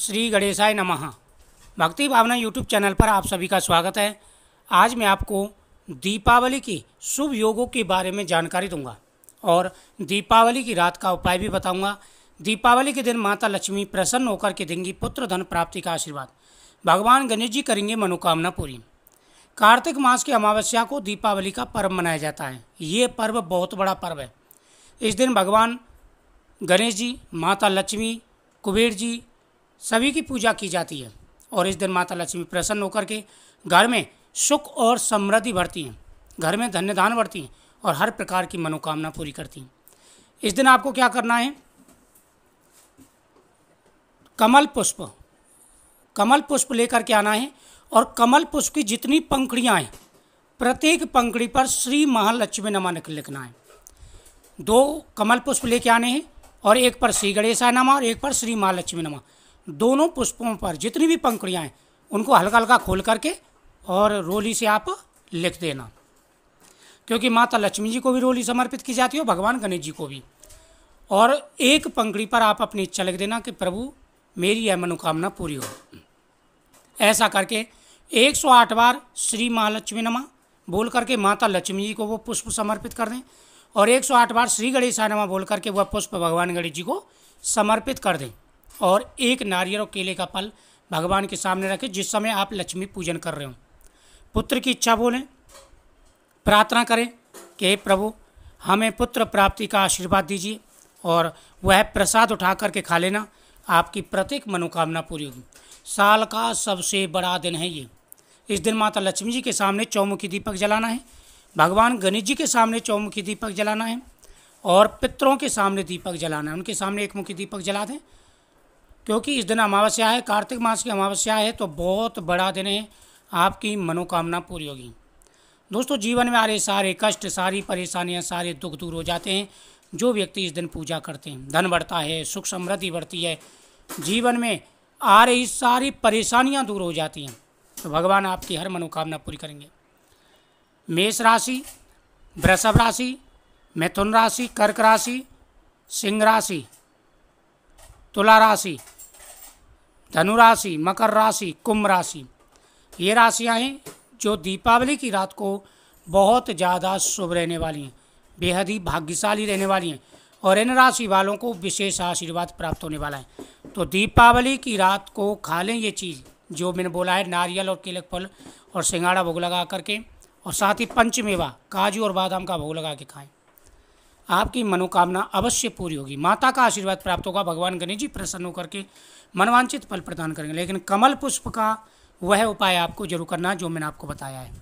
श्री गणेशाय नमः भक्ति भावना यूट्यूब चैनल पर आप सभी का स्वागत है आज मैं आपको दीपावली की शुभ योगों के बारे में जानकारी दूंगा और दीपावली की रात का उपाय भी बताऊंगा दीपावली के दिन माता लक्ष्मी प्रसन्न होकर के देंगी पुत्र धन प्राप्ति का आशीर्वाद भगवान गणेश जी करेंगे मनोकामना पूरी कार्तिक मास की अमावस्या को दीपावली का पर्व मनाया जाता है ये पर्व बहुत बड़ा पर्व है इस दिन भगवान गणेश जी माता लक्ष्मी कुबेर जी सभी की पूजा की जाती है और इस दिन माता लक्ष्मी प्रसन्न होकर के घर में सुख और समृद्धि बढ़ती हैं घर में धन्य धान बढ़ती हैं और हर प्रकार की मनोकामना पूरी करती हैं इस दिन आपको क्या करना है कमल पुष्प कमल पुष्प लेकर के आना है और कमल पुष्प की जितनी पंखड़ियाँ हैं प्रत्येक पंखड़ी पर श्री महालक्ष्मी नमा लिखना है दो कमल पुष्प लेके आने हैं और एक पर श्री गणेशा नमा और एक पर श्री महालक्ष्मी नमा दोनों पुष्पों पर जितनी भी पंखुड़ियाँ हैं उनको हल्का हल्का खोल करके और रोली से आप लिख देना क्योंकि माता लक्ष्मी जी को भी रोली समर्पित की जाती है और भगवान गणेश जी को भी और एक पंखड़ी पर आप अपनी इच्छा लिख देना कि प्रभु मेरी यह मनोकामना पूरी हो ऐसा करके 108 बार श्री महालक्ष्मी नमा बोल करके माता लक्ष्मी जी को वो पुष्प समर्पित कर दें और 108 बार श्री गणेशा नमा बोल करके वह पुष्प भगवान गणेश जी को समर्पित कर दें और एक नारियल और केले का फल भगवान के सामने रखें जिस समय आप लक्ष्मी पूजन कर रहे हो पुत्र की इच्छा बोलें प्रार्थना करें कि हे प्रभु हमें पुत्र प्राप्ति का आशीर्वाद दीजिए और वह प्रसाद उठा करके खा लेना आपकी प्रत्येक मनोकामना पूरी होगी साल का सबसे बड़ा दिन है ये इस दिन माता लक्ष्मी जी के सामने चौमुखी दीपक जलाना है भगवान गणेश जी के सामने चौमुखी दीपक जलाना है और पितरों के सामने दीपक जलाना है उनके सामने एक मुखी दीपक जला दें क्योंकि इस दिन अमावस्या है कार्तिक मास की अमावस्या है तो बहुत बड़ा दिन है आपकी मनोकामना पूरी होगी दोस्तों जीवन में आ रहे सारे कष्ट सारी परेशानियां सारे दुख दूर हो जाते हैं जो व्यक्ति इस दिन पूजा करते हैं धन बढ़ता है सुख समृद्धि बढ़ती है जीवन में आ रही सारी परेशानियां दूर हो जाती हैं तो भगवान आपकी हर मनोकामना पूरी करेंगे मेष राशि वृषभ राशि मिथुन राशि कर्क राशि सिंह राशि तुला राशि धनु राशि मकर राशि कुंभ राशि ये राशियाँ हैं जो दीपावली की रात को बहुत ज़्यादा शुभ रहने वाली हैं बेहद ही भाग्यशाली रहने वाली हैं और इन राशि वालों को विशेष आशीर्वाद प्राप्त होने वाला है तो दीपावली की रात को खा लें ये चीज़ जो मैंने बोला है नारियल और केले फल और सिंगाड़ा भोग लगा करके और साथ ही पंचमेवा काजू और बादाम का भोग लगा के खाएँ आपकी मनोकामना अवश्य पूरी होगी माता का आशीर्वाद प्राप्त होगा भगवान गणेश जी प्रसन्न होकर के मनवांचित फल प्रदान करेंगे लेकिन कमल पुष्प का वह उपाय आपको जरूर करना जो मैंने आपको बताया है